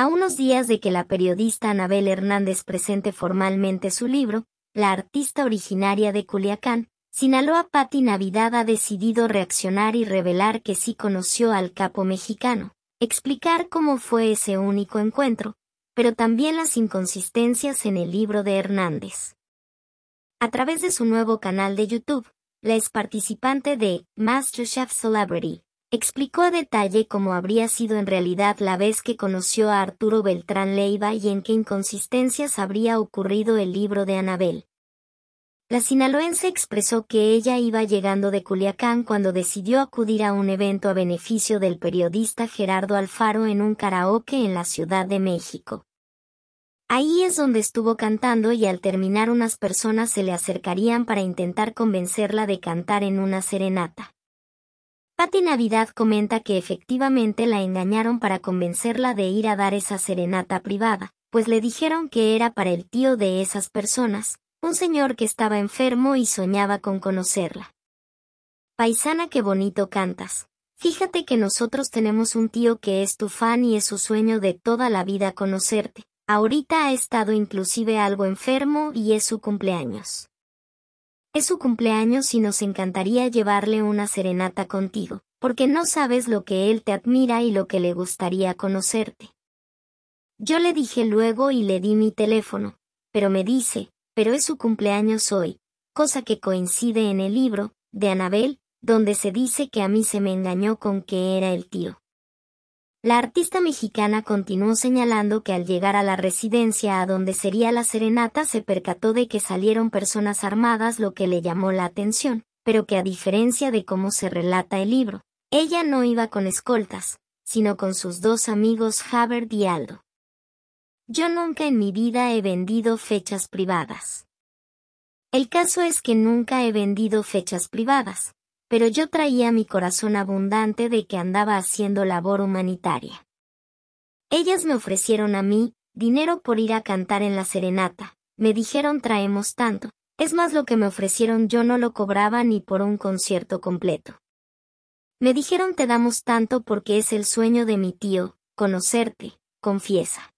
A unos días de que la periodista Anabel Hernández presente formalmente su libro, la artista originaria de Culiacán, Sinaloa Patti Navidad ha decidido reaccionar y revelar que sí conoció al capo mexicano, explicar cómo fue ese único encuentro, pero también las inconsistencias en el libro de Hernández. A través de su nuevo canal de YouTube, la ex participante de MasterChef Celebrity, Explicó a detalle cómo habría sido en realidad la vez que conoció a Arturo Beltrán Leiva y en qué inconsistencias habría ocurrido el libro de Anabel. La sinaloense expresó que ella iba llegando de Culiacán cuando decidió acudir a un evento a beneficio del periodista Gerardo Alfaro en un karaoke en la Ciudad de México. Ahí es donde estuvo cantando y al terminar unas personas se le acercarían para intentar convencerla de cantar en una serenata. Patti Navidad comenta que efectivamente la engañaron para convencerla de ir a dar esa serenata privada, pues le dijeron que era para el tío de esas personas, un señor que estaba enfermo y soñaba con conocerla. Paisana qué bonito cantas. Fíjate que nosotros tenemos un tío que es tu fan y es su sueño de toda la vida conocerte. Ahorita ha estado inclusive algo enfermo y es su cumpleaños. Es su cumpleaños y nos encantaría llevarle una serenata contigo, porque no sabes lo que él te admira y lo que le gustaría conocerte. Yo le dije luego y le di mi teléfono, pero me dice, pero es su cumpleaños hoy, cosa que coincide en el libro, de Anabel, donde se dice que a mí se me engañó con que era el tío. La artista mexicana continuó señalando que al llegar a la residencia a donde sería la serenata se percató de que salieron personas armadas lo que le llamó la atención, pero que a diferencia de cómo se relata el libro, ella no iba con escoltas, sino con sus dos amigos Haber y Aldo. Yo nunca en mi vida he vendido fechas privadas. El caso es que nunca he vendido fechas privadas, pero yo traía mi corazón abundante de que andaba haciendo labor humanitaria. Ellas me ofrecieron a mí, dinero por ir a cantar en la serenata, me dijeron traemos tanto, es más lo que me ofrecieron yo no lo cobraba ni por un concierto completo. Me dijeron te damos tanto porque es el sueño de mi tío, conocerte, confiesa.